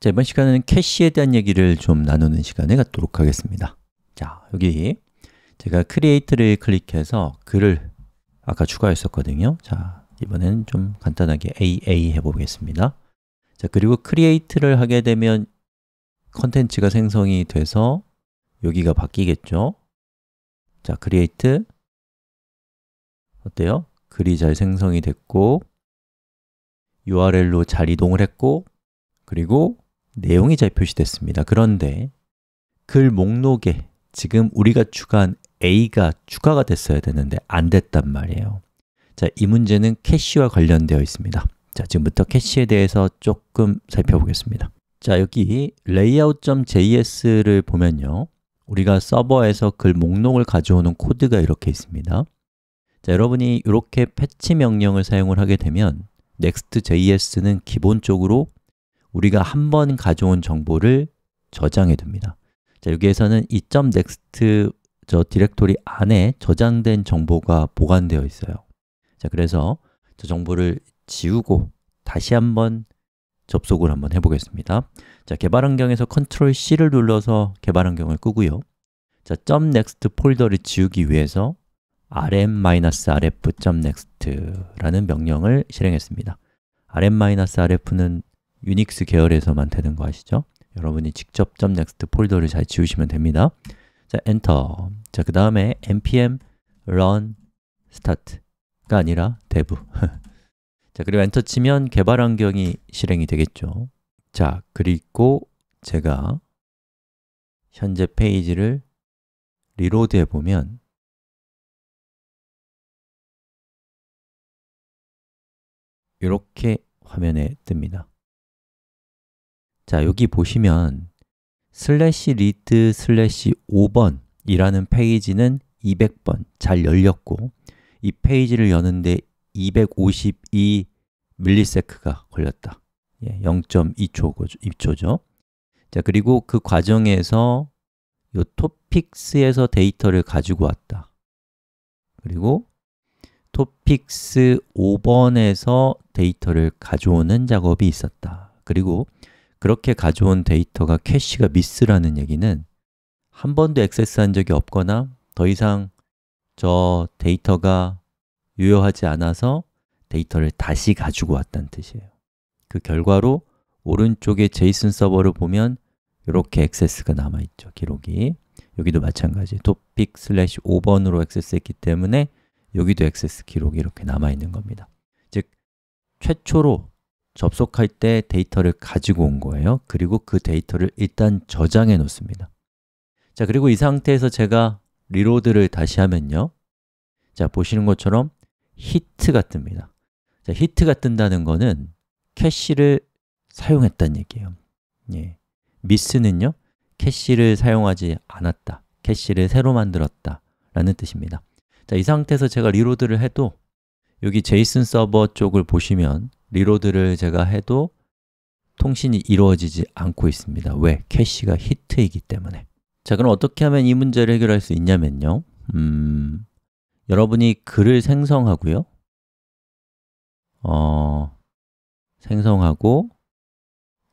자, 이번 시간에는 캐시에 대한 얘기를 좀 나누는 시간을 갖도록 하겠습니다. 자, 여기 제가 크리에이트를 클릭해서 글을 아까 추가했었거든요. 자, 이번에는 좀 간단하게 AA 해보겠습니다. 자, 그리고 크리에이트를 하게 되면 컨텐츠가 생성이 돼서 여기가 바뀌겠죠. 자, 크리에이트 어때요? 글이 잘 생성이 됐고 URL로 잘 이동을 했고 그리고 내용이 잘 표시됐습니다. 그런데 글 목록에 지금 우리가 추가한 A가 추가가 됐어야 되는데 안 됐단 말이에요. 자, 이 문제는 캐시와 관련되어 있습니다. 자, 지금부터 캐시에 대해서 조금 살펴보겠습니다. 자, 여기 layout.js를 보면요. 우리가 서버에서 글 목록을 가져오는 코드가 이렇게 있습니다. 자, 여러분이 이렇게 패치 명령을 사용을 하게 되면 next.js는 기본적으로 우리가 한 번 가져온 정보를 저장해 둡니다 자, 여기에서는 이 .next 저 디렉토리 안에 저장된 정보가 보관되어 있어요 자, 그래서 저 정보를 지우고 다시 한번 접속을 한번 해보겠습니다 자, 개발 환경에서 Ctrl C를 눌러서 개발 환경을 끄고요 자, .next 폴더를 지우기 위해서 rm-rf.next라는 명령을 실행했습니다 rm-rf는 유닉스 계열에서만 되는 거 아시죠? 여러분이 직접 .next 폴더를 잘 지우시면 됩니다. 자, 엔터. 자, 그 다음에 npm run start가 아니라 dev. 자, 그리고 엔터 치면 개발 환경이 실행이 되겠죠. 자, 그리고 제가 현재 페이지를 리로드 해보면 이렇게 화면에 뜹니다. 자, 여기 보시면 슬래시 리드 슬래시 5번이라는 페이지는 200번 잘 열렸고 이 페이지를 여는데 252 밀리세크가 걸렸다. 예, 0.2초죠. 자, 그리고 그 과정에서 요 토픽스에서 데이터를 가지고 왔다. 그리고 토픽스 5번에서 데이터를 가져오는 작업이 있었다. 그리고 그렇게 가져온 데이터가 캐시가 미스라는 얘기는 한 번도 액세스한 적이 없거나 더 이상 저 데이터가 유효하지 않아서 데이터를 다시 가지고 왔다는 뜻이에요 그 결과로 오른쪽에 제이슨 서버를 보면 이렇게 액세스가 남아있죠, 기록이 여기도 마찬가지, topic slash 5번으로 액세스했기 때문에 여기도 액세스 기록이 이렇게 남아있는 겁니다 즉, 최초로 접속할 때 데이터를 가지고 온 거예요 그리고 그 데이터를 일단 저장해 놓습니다 자, 그리고 이 상태에서 제가 리로드를 다시 하면요 자, 보시는 것처럼 히트가 뜹니다 자, 히트가 뜬다는 거는 캐시를 사용했다는 얘기예요 예. 미스는요 캐시를 사용하지 않았다 캐시를 새로 만들었다 라는 뜻입니다 자, 이 상태에서 제가 리로드를 해도 여기 제이슨 서버 쪽을 보시면 리로드를 제가 해도 통신이 이루어지지 않고 있습니다 왜? 캐시가 히트이기 때문에 자 그럼 어떻게 하면 이 문제를 해결할 수 있냐면요 음, 여러분이 글을 생성하고요 어, 생성하고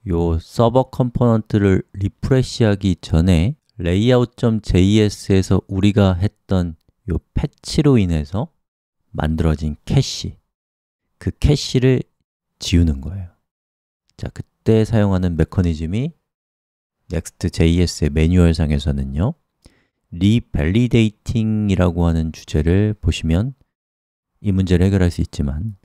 요 서버 컴포넌트를 리프레시하기 전에 layout.js에서 우리가 했던 요 패치로 인해서 만들어진 캐시 그 캐시를 지우는 거예요. 자, 그때 사용하는 메커니즘이 Next.js의 매뉴얼상에서는요. r e l i d a t i n g 이라고 하는 주제를 보시면 이 문제를 해결할 수 있지만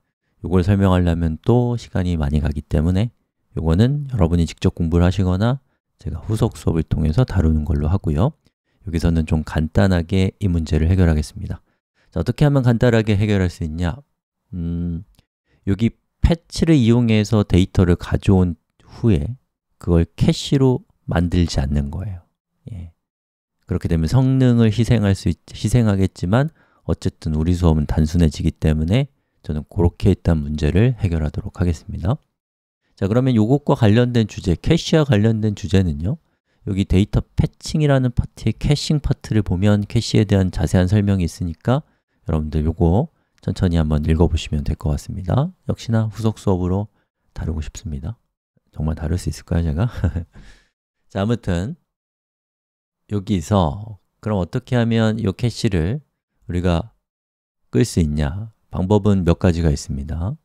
이걸 설명하려면 또 시간이 많이 가기 때문에 이거는 여러분이 직접 공부를 하시거나 제가 후속 수업을 통해서 다루는 걸로 하고요 여기서는 좀 간단하게 이 문제를 해결하겠습니다 자, 어떻게 하면 간단하게 해결할 수 있냐? 음, 여기 패치를 이용해서 데이터를 가져온 후에 그걸 캐시로 만들지 않는 거예요 예. 그렇게 되면 성능을 희생할 수 있, 희생하겠지만 어쨌든 우리 수업은 단순해지기 때문에 저는 그렇게 했던 문제를 해결하도록 하겠습니다 자 그러면 이것과 관련된 주제, 캐시와 관련된 주제는요 여기 데이터 패칭이라는 파트의 캐싱 파트를 보면 캐시에 대한 자세한 설명이 있으니까 여러분들 이거 천천히 한번 읽어보시면 될 것 같습니다 역시나 후속 수업으로 다루고 싶습니다 정말 다룰 수 있을까요, 제가? 자, 아무튼 여기서 그럼 어떻게 하면 이 캐시를 우리가 끌 수 있냐 방법은 몇 가지가 있습니다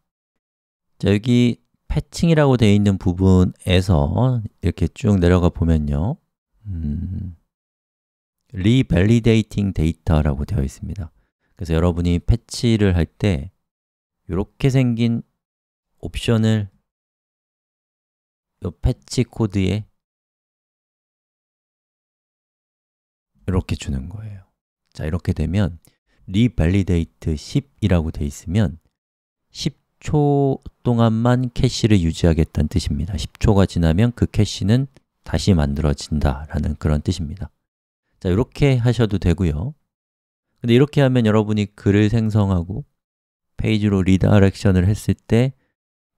자, 여기 패칭이라고 되어 있는 부분에서 이렇게 쭉 내려가 보면요 음, 리밸리데이팅 데이터라고 되어 있습니다 그래서 여러분이 패치를 할 때 이렇게 생긴 옵션을 이 패치 코드에 이렇게 주는 거예요 자, 이렇게 되면 revalidate 10이라고 되어 있으면 10초 동안만 캐시를 유지하겠다는 뜻입니다 10초가 지나면 그 캐시는 다시 만들어진다라는 그런 뜻입니다 자, 이렇게 하셔도 되고요 근데 이렇게 하면 여러분이 글을 생성하고 페이지로 리다렉션을 했을 때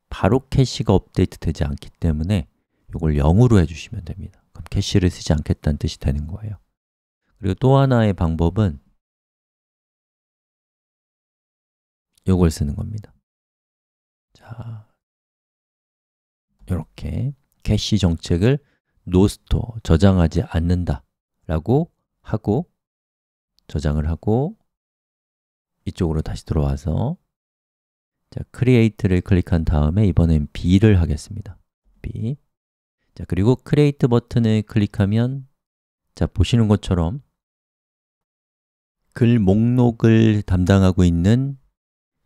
바로 캐시가 업데이트 되지 않기 때문에 이걸 0으로 해주시면 됩니다 그럼 캐시를 쓰지 않겠다는 뜻이 되는 거예요 그리고 또 하나의 방법은 이걸 쓰는 겁니다 자, 이렇게 캐시 정책을 노스토 저장하지 않는다 라고 하고 저장을 하고 이쪽으로 다시 들어와서 자, create를 클릭한 다음에 이번엔 B를 하겠습니다. B. 자, 그리고 create 버튼을 클릭하면 자, 보시는 것처럼 글 목록을 담당하고 있는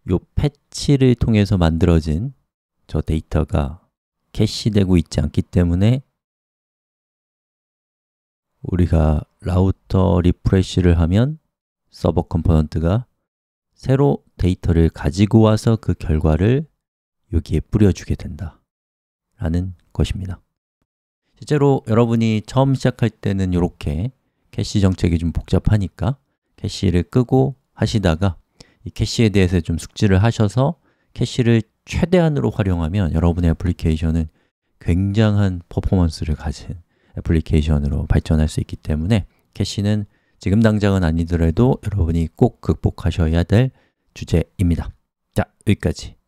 요 패치를 통해서 만들어진 저 데이터가 캐시되고 있지 않기 때문에 우리가 라우터 리프레쉬를 하면 서버 컴포넌트가 새로 데이터를 가지고 와서 그 결과를 여기에 뿌려주게 된다 라는 것입니다 실제로 여러분이 처음 시작할 때는 이렇게 캐시 정책이 좀 복잡하니까 캐시를 끄고 하시다가 이 캐시에 대해서 좀 숙지를 하셔서 캐시를 최대한으로 활용하면 여러분의 애플리케이션은 굉장한 퍼포먼스를 가진 애플리케이션으로 발전할 수 있기 때문에 캐시는 지금 당장은 아니더라도 여러분이 꼭 극복하셔야 될 주제입니다. 자, 여기까지